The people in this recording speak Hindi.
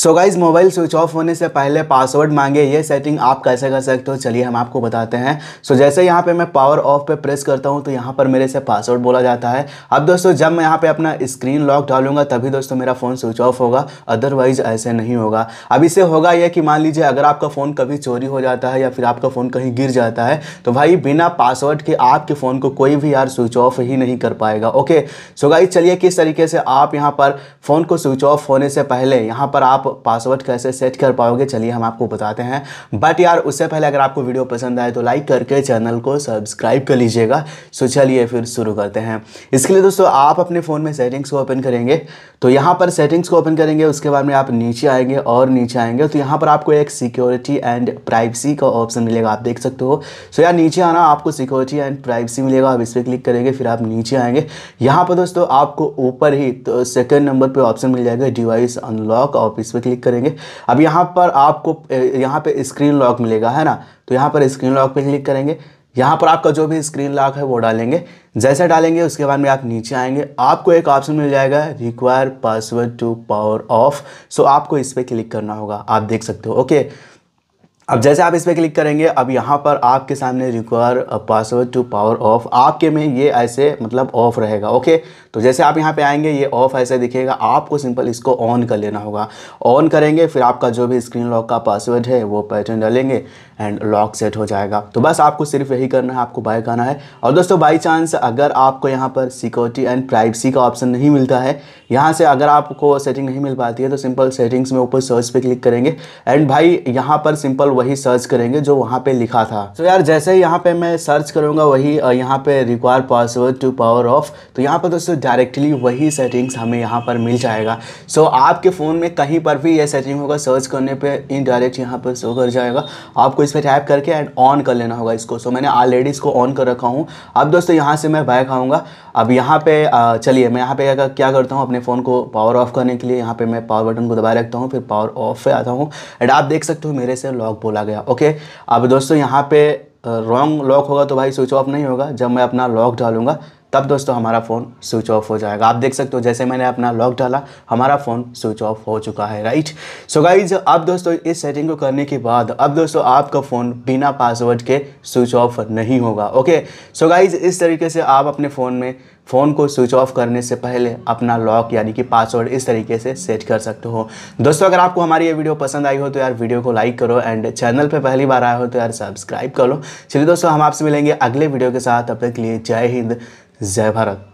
सो गाइज मोबाइल स्विच ऑफ होने से पहले पासवर्ड मांगे ये सेटिंग आप कैसे कर सकते हो चलिए हम आपको बताते हैं सो so, जैसे यहाँ पे मैं पावर ऑफ पे प्रेस करता हूँ तो यहाँ पर मेरे से पासवर्ड बोला जाता है अब दोस्तों जब मैं यहाँ पे अपना स्क्रीन लॉक डालूंगा तभी दोस्तों मेरा फ़ोन स्विच ऑफ होगा अदरवाइज ऐसे नहीं होगा अब इसे होगा यह कि मान लीजिए अगर आपका फ़ोन कभी चोरी हो जाता है या फिर आपका फ़ोन कहीं गिर जाता है तो भाई बिना पासवर्ड के आपके फ़ोन को कोई भी यार स्विच ऑफ ही नहीं कर पाएगा ओके सो गाइज चलिए किस तरीके से आप यहाँ पर फ़ोन को स्विच ऑफ होने से पहले यहाँ पर आप पासवर्ड कैसे सेट कर पाओगे चलिए हम आपको बताते हैं बट यार उससे पहले अगर आपको वीडियो पसंद आए तो लाइक करके चैनल को सब्सक्राइब कर लीजिएगा सो चलिए फिर शुरू करते हैं इसके लिए दोस्तों आप अपने फ़ोन में सेटिंग्स को ओपन करेंगे तो यहाँ पर सेटिंग्स को ओपन करेंगे उसके बाद में आप नीचे आएंगे और नीचे आएंगे तो यहाँ पर आपको एक सिक्योरिटी एंड प्राइवेसी का ऑप्शन मिलेगा आप देख सकते हो सो यार नीचे आना आपको सिक्योरिटी एंड प्राइवेसी मिलेगा आप इस पर क्लिक करेंगे फिर आप नीचे आएंगे यहाँ पर दोस्तों आपको ऊपर ही तो सेकेंड नंबर पर ऑप्शन मिल जाएगा डिवाइस अनलॉक ऑफिस इस पर क्लिक करेंगे अब यहाँ पर आपको यहाँ पे स्क्रीन लॉक मिलेगा है ना तो यहाँ पर स्क्रीन लॉक पे क्लिक करेंगे यहाँ पर आपका जो भी स्क्रीन लॉक है वो डालेंगे जैसे डालेंगे उसके बाद में आप नीचे आएंगे आपको एक ऑप्शन मिल जाएगा require password to power off so आपको इस पर क्लिक करना होगा आप देख सकते हो ओके अब जैसे आप इस पर क्लिक करेंगे अब यहाँ पर आपके सामने require password to power off आपके में ये ऐसे मतलब ऑफ रहेगा ओके तो जैसे आप यहाँ पे आएंगे ये ऑफ ऐसे दिखेगा आपको सिंपल इसको ऑन कर लेना होगा ऑन करेंगे फिर आपका जो भी स्क्रीन लॉक का पासवर्ड है वो पैटर्न डालेंगे एंड लॉक सेट हो जाएगा तो बस आपको सिर्फ यही करना है आपको बाय करना है और दोस्तों बाई चांस अगर आपको यहाँ पर सिक्योरिटी एंड प्राइवेसी का ऑप्शन नहीं मिलता है यहाँ से अगर आपको सेटिंग नहीं मिल पाती है तो सिंपल सेटिंग्स में ऊपर सर्च पे क्लिक करेंगे एंड भाई यहाँ पर सिंपल वही सर्च करेंगे जो वहाँ पे लिखा था तो यार जैसे ही यहाँ पे मैं सर्च करूँगा वही यहाँ पे require password to power off तो यहाँ पर दोस्तों डायरेक्टली वही सेटिंग्स हमें यहाँ पर मिल जाएगा सो so, आपके फ़ोन में कहीं पर भी ये सेटिंग होगा सर्च करने पे इनडायरेक्ट यहाँ पर शो कर जाएगा आपको इस पर टाइप करके एंड ऑन कर लेना होगा इसको सो so, मैंने ऑलरेडी इसको ऑन कर रखा हूँ अब दोस्तों यहाँ से मैं बैक आऊँगा अब यहाँ पर चलिए मैं यहाँ पर क्या करता हूँ अपने फ़ोन को पावर ऑफ करने के लिए यहाँ पर मैं पावर बटन को दबाए रखता हूँ फिर पावर ऑफ पे आता हूँ एंड आप देख सकते हो मेरे से लॉक बोला गया ओके अब दोस्तों यहाँ पर रॉन्ग लॉक होगा तो भाई स्विच ऑफ नहीं होगा जब मैं अपना लॉक डालूंगा तब दोस्तों हमारा फ़ोन स्विच ऑफ हो जाएगा आप देख सकते हो जैसे मैंने अपना लॉक डाला हमारा फ़ोन स्विच ऑफ हो चुका है राइट सो गाइज अब दोस्तों इस सेटिंग को करने के बाद अब दोस्तों आपका फ़ोन बिना पासवर्ड के स्विच ऑफ नहीं होगा ओके सो गाइज इस तरीके से आप अपने फ़ोन में फ़ोन को स्विच ऑफ करने से पहले अपना लॉक यानी कि पासवर्ड इस तरीके से सेट कर सकते हो दोस्तों अगर आपको हमारी ये वीडियो पसंद आई हो तो यार वीडियो को लाइक करो एंड चैनल पे पहली बार आया हो तो यार सब्सक्राइब कर लो चलिए दोस्तों हम आपसे मिलेंगे अगले वीडियो के साथ अब तक लिए जय हिंद जय भारत